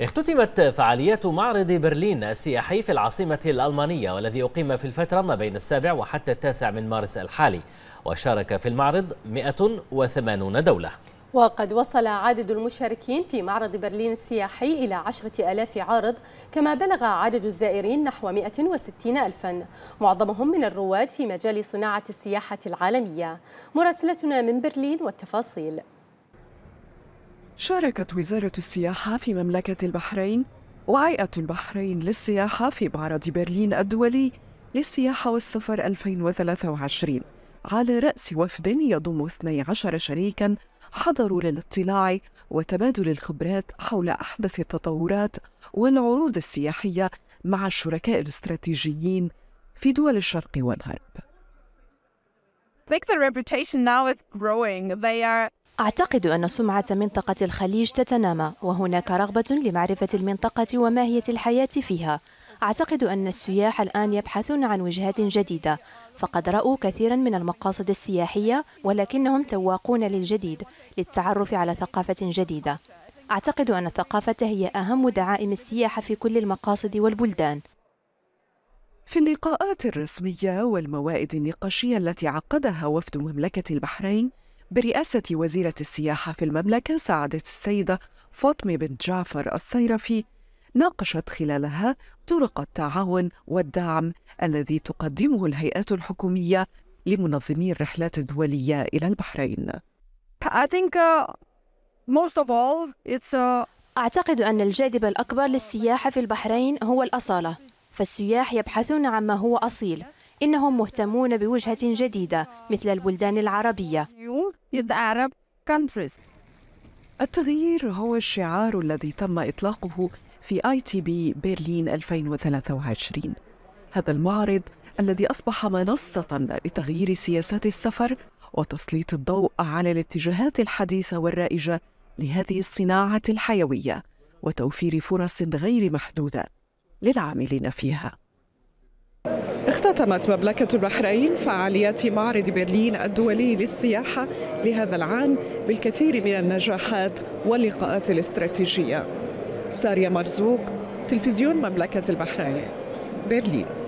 اختتمت فعاليات معرض برلين السياحي في العاصمة الألمانية والذي أقيم في الفترة ما بين السابع وحتى التاسع من مارس الحالي وشارك في المعرض 180 دولة وقد وصل عدد المشاركين في معرض برلين السياحي إلى عشرة ألاف عارض كما بلغ عدد الزائرين نحو 160 ألفا معظمهم من الرواد في مجال صناعة السياحة العالمية مراسلتنا من برلين والتفاصيل شاركت وزارة السياحة في مملكة البحرين وهيئة البحرين للسياحة في معرض برلين الدولي للسياحة والسفر 2023 على رأس وفد يضم 12 شريكاً حضروا للاطلاع وتبادل الخبرات حول أحدث التطورات والعروض السياحية مع الشركاء الاستراتيجيين في دول الشرق والغرب. I think the reputation now is growing. They are أعتقد أن سمعة منطقة الخليج تتنامى وهناك رغبة لمعرفة المنطقة وماهية الحياة فيها أعتقد أن السياح الآن يبحثون عن وجهات جديدة فقد رأوا كثيرا من المقاصد السياحية ولكنهم تواقون للجديد للتعرف على ثقافة جديدة أعتقد أن الثقافة هي أهم دعائم السياحة في كل المقاصد والبلدان في اللقاءات الرسمية والموائد النقاشية التي عقدها وفد مملكة البحرين برئاسة وزيرة السياحة في المملكة سعادة السيدة فاطمة بن جعفر الصيرفي ناقشت خلالها طرق التعاون والدعم الذي تقدمه الهيئات الحكومية لمنظمي الرحلات الدولية إلى البحرين. Uh, uh, أعتقد أن الجاذب الأكبر للسياحة في البحرين هو الأصالة، فالسياح يبحثون عما هو أصيل، إنهم مهتمون بوجهة جديدة مثل البلدان العربية، in Arab countries. التغيير هو الشعار الذي تم إطلاقه في آي تي بي برلين 2023 هذا المعرض الذي أصبح منصة لتغيير سياسات السفر وتسليط الضوء على الاتجاهات الحديثة والرائجة لهذه الصناعة الحيوية وتوفير فرص غير محدودة للعاملين فيها اختتمت مملكة البحرين فعاليات معرض برلين الدولي للسياحة لهذا العام بالكثير من النجاحات واللقاءات الاستراتيجية ساريا مرزوق تلفزيون مملكة البحرين برلين